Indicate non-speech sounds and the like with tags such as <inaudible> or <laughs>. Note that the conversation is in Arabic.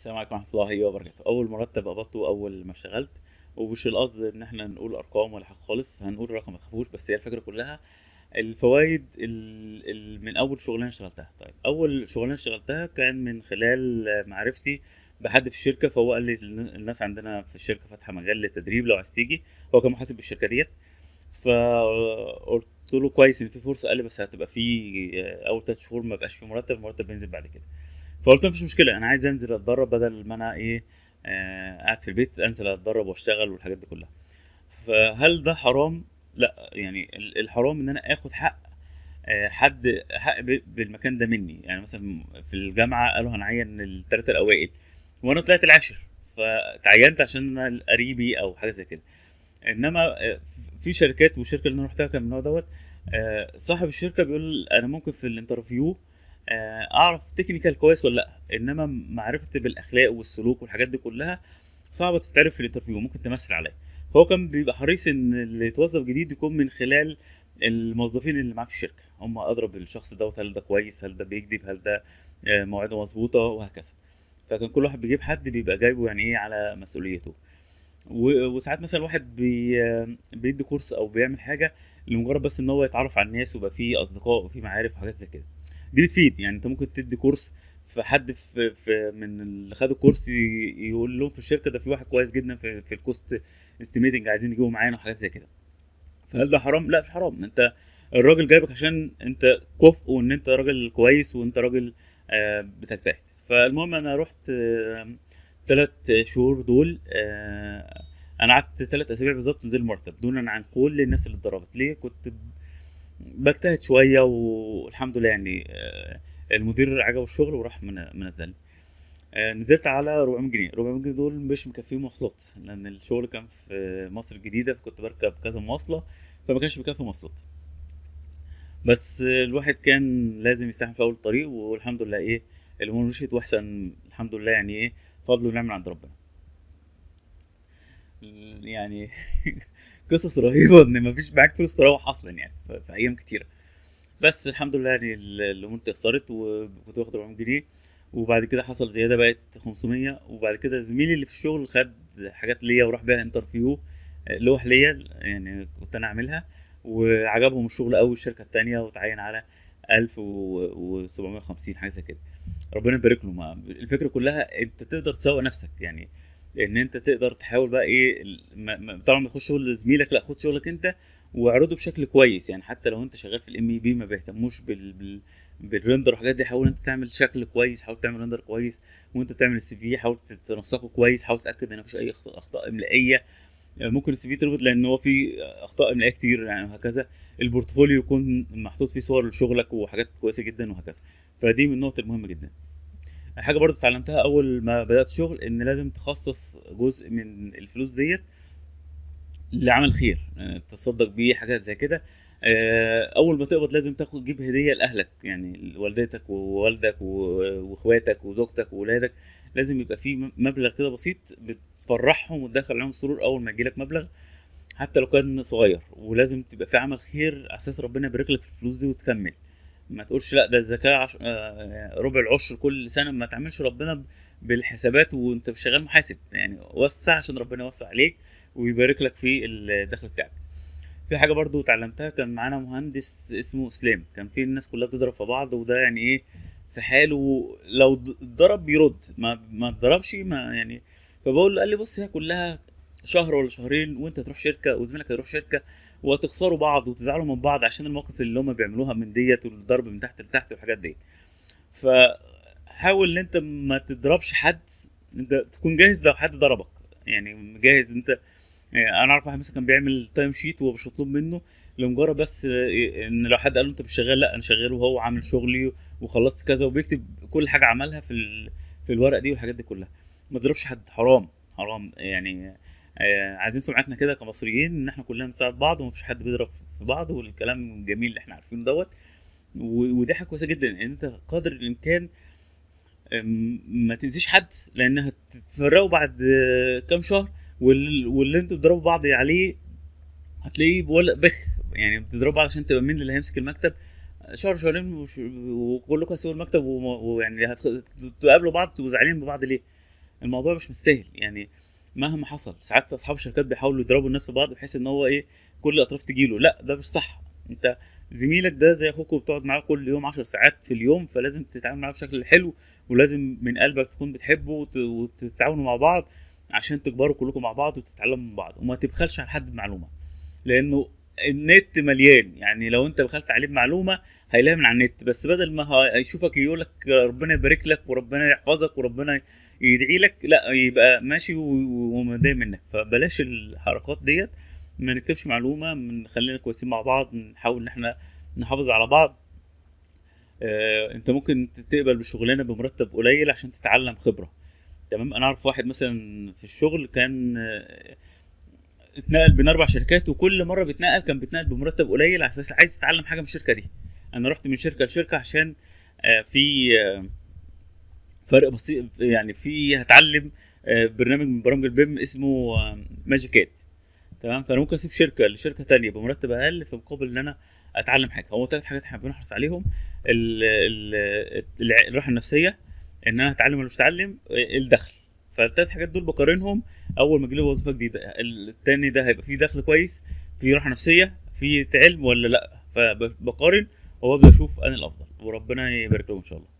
السلام عليكم ورحمه الله وبركاته اول مرتب قبضته اول ما اشتغلت ومش القصد ان احنا نقول ارقام ولا حاجه خالص هنقول رقم ما بس هي الفكره كلها الفوائد ال ال من اول شغلانه اشتغلتها طيب اول شغلانه اشتغلتها كان من خلال معرفتي بحد في الشركه فهو قال لي الناس عندنا في الشركه فاتحه مجال للتدريب لو عايز تيجي هو كان محاسب بالشركه ديت فقلت له كويس ان في فرصه قال لي بس هتبقى في اول ثلاث شهور ما بقاش في مرتب المرتب بينزل بعد كده فقلت مفيش مشكله انا عايز انزل اتدرب بدل ما انا ايه آه قاعد في البيت انزل اتدرب واشتغل والحاجات دي كلها فهل ده حرام لا يعني الحرام ان انا اخد حق آه، حد حق بالمكان ده مني يعني مثلا في الجامعه قالوا هنعين الثلاثه الاوائل وانا طلعت العاشر فتعينت عشان انا قريبي او حاجه زي كده انما آه، في شركات والشركه اللي انا رحتها كان من النوع دوت آه، صاحب الشركه بيقول انا ممكن في الانترفيو آه، اعرف تكنيكال كويس ولا لا انما معرفتي بالاخلاق والسلوك والحاجات دي كلها صعبه تتعرف في الانترفيو ممكن تمثل عليا فهو كان بيبقى حريص ان اللي يتوظف جديد يكون من خلال الموظفين اللي معاه في الشركه هم ادرى بالشخص دوت هل ده كويس هل ده بيكذب هل ده آه، مواعيده مظبوطه وهكذا فكان كل واحد بيجيب حد بيبقى جايبه يعني ايه على مسؤوليته وساعات مثلا واحد بي آه، بيدي كورس او بيعمل حاجه لمجرد بس ان هو يتعرف على الناس ويبقى فيه اصدقاء وفيه معارف وحاجات زي كده دي بتفيد يعني انت ممكن تدي كورس فحد في, في من اللي خدوا الكورس يقول لهم في الشركه ده في واحد كويس جدا في, في الكوست استيميتنج عايزين نجيبه معانا وحاجات زي كده فهل ده حرام لا مش حرام انت الراجل جايبك عشان انت كفء وان انت راجل كويس وانت راجل آه، بتجتهد فالمهم انا رحت ثلاث آه، شهور دول آه انا قعدت ثلاث اسابيع بالظبط من مرتب دونا عن كل الناس اللي اتضربت ليه كنت بجتهد شويه والحمد لله يعني آه، المدير عجبه الشغل وراح منزلني آه، نزلت على 400 جنيه 400 جنيه دول مش مكفيين مواصلات لان الشغل كان في مصر الجديده فكنت بركب كذا مواصله فما كانش مكفي مواصلات بس الواحد كان لازم يستحمل في اول الطريق والحمد لله ايه الامور مشيت واحسن الحمد لله يعني ايه فضل ونعمه عند ربنا يعني <laughs> قصص رهيبه ان مفيش معاك فلوس تروح اصلا يعني في ايام كتيره بس الحمد لله يعني الامور اتيسرت وكنت واخد 400 جنيه وبعد كده حصل زياده بقت 500 وبعد كده زميلي اللي في الشغل خد حاجات ليا وراح بيها انترفيو لوح ليا يعني كنت انا عاملها وعجبهم الشغل قوي الشركه الثانيه وتعين على 1750 حاجه زي كده ربنا يبارك له الفكره كلها انت تقدر تسوق نفسك يعني ان انت تقدر تحاول بقى ايه طبعا ما تخش شغل زميلك لا خد شغلك انت واعرضه بشكل كويس يعني حتى لو انت شغال في الام اي بي e ما بيهتموش بال... بال... بالرندر والحاجات دي حاول انت تعمل شكل كويس حاول تعمل رندر كويس وانت بتعمل السي في حاول تنسقه كويس حاول تتاكد ان مفيش اي اخطاء املائيه ممكن السي في تربط لان هو في اخطاء املائيه كتير يعني وهكذا البورتفوليو يكون محطوط فيه صور لشغلك وحاجات كويسه جدا وهكذا فدي من النقط المهمه جدا يعني حاجه برضو اتعلمتها اول ما بدات شغل ان لازم تخصص جزء من الفلوس ديت لعمل خير يعني تصدق بيه حاجات زي كده آه، اول ما تقبض لازم تاخد تجيب هديه لاهلك يعني والدتك ووالدك واخواتك وزوجتك واولادك لازم يبقى في مبلغ كده بسيط بتفرحهم وتدخل عليهم سرور اول ما يجيلك مبلغ حتى لو كان صغير ولازم تبقى في عمل خير اساس ربنا يبارك لك في الفلوس دي وتكمل ما تقولش لا ده الذكاء عش... آه، آه، ربع العشر كل سنه ما تعملش ربنا بالحسابات وانت شغال محاسب يعني وسع عشان ربنا يوسع عليك ويبارك لك في الدخل بتاعك في حاجه برضو اتعلمتها كان معانا مهندس اسمه اسلام كان في الناس كلها بتضرب في بعض وده يعني ايه في حاله لو اتضرب بيرد ما ما اتضربش ما يعني فبقول له قال لي بص هي كلها شهر ولا شهرين وانت تروح شركه وزميلك هيروح شركه وتخسروا بعض وتزعلوا من بعض عشان المواقف اللي هم بيعملوها من ديت والضرب من تحت لتحت والحاجات دي فحاول ان انت ما تضربش حد انت تكون جاهز لو حد ضربك يعني جاهز انت يعني انا اعرف واحد مثلا كان بيعمل تايم شيت ومش مطلوب منه لمجرد بس ان لو حد قال له انت مش شغال لا انا شغال وهو عامل شغلي وخلصت كذا وبيكتب كل حاجه عملها في في الورق دي والحاجات دي كلها ما تضربش حد حرام حرام يعني آه، عايزين سمعتنا كده كمصريين ان احنا كلنا بنساعد بعض ومفيش حد بيضرب في بعض والكلام الجميل اللي احنا عارفينه دوت ودي حاجه كويسه جدا ان انت قدر الامكان ما تاذيش حد لان هتتفرقوا بعد كام شهر واللي انتوا بتضربوا بعض عليه هتلاقيه بول بخ يعني بتضربوا بعض عشان تبقى مين اللي هيمسك المكتب شهر شهرين وكلكم هتسيبوا المكتب ويعني هتقابلوا بعض وزعلانين ببعض ليه؟ الموضوع مش مستاهل يعني مهما حصل ساعات اصحاب الشركات بيحاولوا يضربوا الناس في بعض بحيث ان هو ايه كل الاطراف تجيله لا ده مش صح انت زميلك ده زي اخوك وبتقعد معاه كل يوم 10 ساعات في اليوم فلازم تتعامل معاه بشكل حلو ولازم من قلبك تكون بتحبه وتتعاونوا مع بعض عشان تكبروا كلكم مع بعض وتتعلموا من بعض وما تبخلش على حد بمعلومه لانه النت مليان يعني لو انت دخلت عليه بمعلومه هيلاقيها من على النت بس بدل ما هيشوفك يقول لك ربنا يبارك لك وربنا يحفظك وربنا يدعي لك لا يبقى ماشي ومتضايق منك فبلاش الحركات ديت ما نكتبش معلومه من خلينا كويسين مع بعض نحاول ان احنا نحافظ على بعض آه، انت ممكن تقبل بشغلانه بمرتب قليل عشان تتعلم خبره تمام انا اعرف واحد مثلا في الشغل كان آه اتنقل بين اربع شركات وكل مره بيتنقل كان بيتنقل بمرتب قليل على اساس عايز يتعلم حاجه من الشركه دي انا رحت من شركه لشركه عشان آه، في آه، فرق بسيط يعني في هتعلم آه، برنامج من برامج البيم اسمه ماجيكات تمام فانا ممكن اسيب شركه لشركه تانية بمرتب اقل في مقابل ان انا اتعلم حاجه هو ثلاث حاجات احنا بنحرص عليهم الراحه النفسيه ان انا اتعلم ولا مش اتعلم الدخل فالثلاث حاجات دول بقارنهم اول ما اجيب وظيفه جديده التاني ده هيبقى فيه دخل كويس فيه راحه نفسيه فيه علم ولا لا فبقارن وببدا اشوف انا الافضل وربنا يبارك لهم ان شاء الله